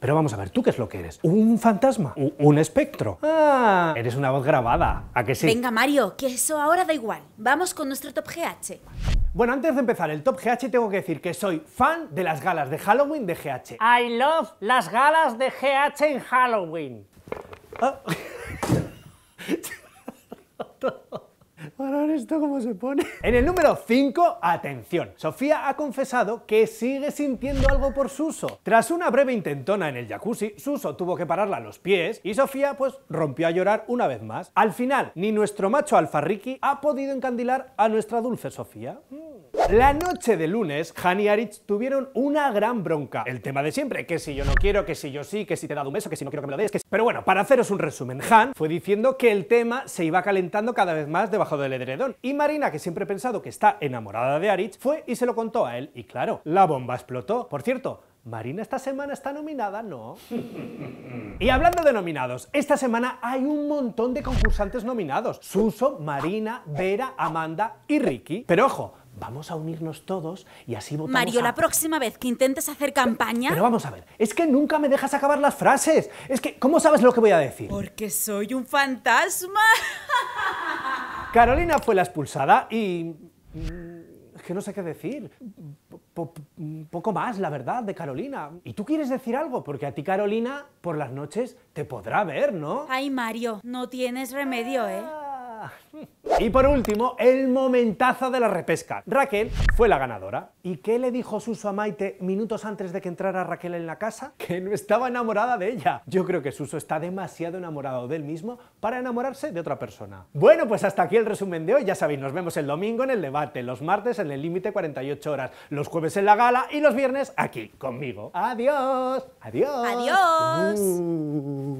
Pero vamos a ver, ¿tú qué es lo que eres? ¿Un fantasma? ¿Un espectro? Ah, eres una voz grabada. ¿A que se Venga, Mario, que eso ahora da igual. Vamos con nuestro top GH. Bueno, antes de empezar el top GH tengo que decir que soy fan de las galas de Halloween de GH. I love las galas de GH en Halloween. Ah. esto cómo se pone. En el número 5, atención. Sofía ha confesado que sigue sintiendo algo por Suso. Tras una breve intentona en el jacuzzi, Suso tuvo que pararla a los pies y Sofía pues rompió a llorar una vez más. Al final, ni nuestro macho alfarriki ha podido encandilar a nuestra dulce Sofía. Hmm. La noche de lunes, Han y Aritz tuvieron una gran bronca. El tema de siempre, que si yo no quiero, que si yo sí, que si te he dado un beso, que si no quiero que me lo des, que Pero bueno, para haceros un resumen, Han fue diciendo que el tema se iba calentando cada vez más debajo del edredón y Marina, que siempre he pensado que está enamorada de Aritz, fue y se lo contó a él. Y claro, la bomba explotó. Por cierto, Marina esta semana está nominada, ¿no? y hablando de nominados, esta semana hay un montón de concursantes nominados. Suso, Marina, Vera, Amanda y Ricky. Pero ojo, vamos a unirnos todos y así votamos Mario, la próxima vez que intentes hacer campaña... pero vamos a ver, es que nunca me dejas acabar las frases. Es que, ¿cómo sabes lo que voy a decir? Porque soy un fantasma. Carolina fue la expulsada y... Mm, que no sé qué decir. poco más, la verdad, de Carolina. ¿Y tú quieres decir algo? Porque a ti, Carolina, por las noches te podrá ver, ¿no? Ay, Mario, no tienes remedio, ¿eh? Y por último, el momentazo de la repesca. Raquel fue la ganadora. ¿Y qué le dijo Suso a Maite minutos antes de que entrara Raquel en la casa? Que no estaba enamorada de ella. Yo creo que Suso está demasiado enamorado de él mismo para enamorarse de otra persona. Bueno, pues hasta aquí el resumen de hoy. Ya sabéis, nos vemos el domingo en el debate, los martes en el límite 48 horas, los jueves en la gala y los viernes aquí, conmigo. ¡Adiós! ¡Adiós! ¡Adiós! Uh.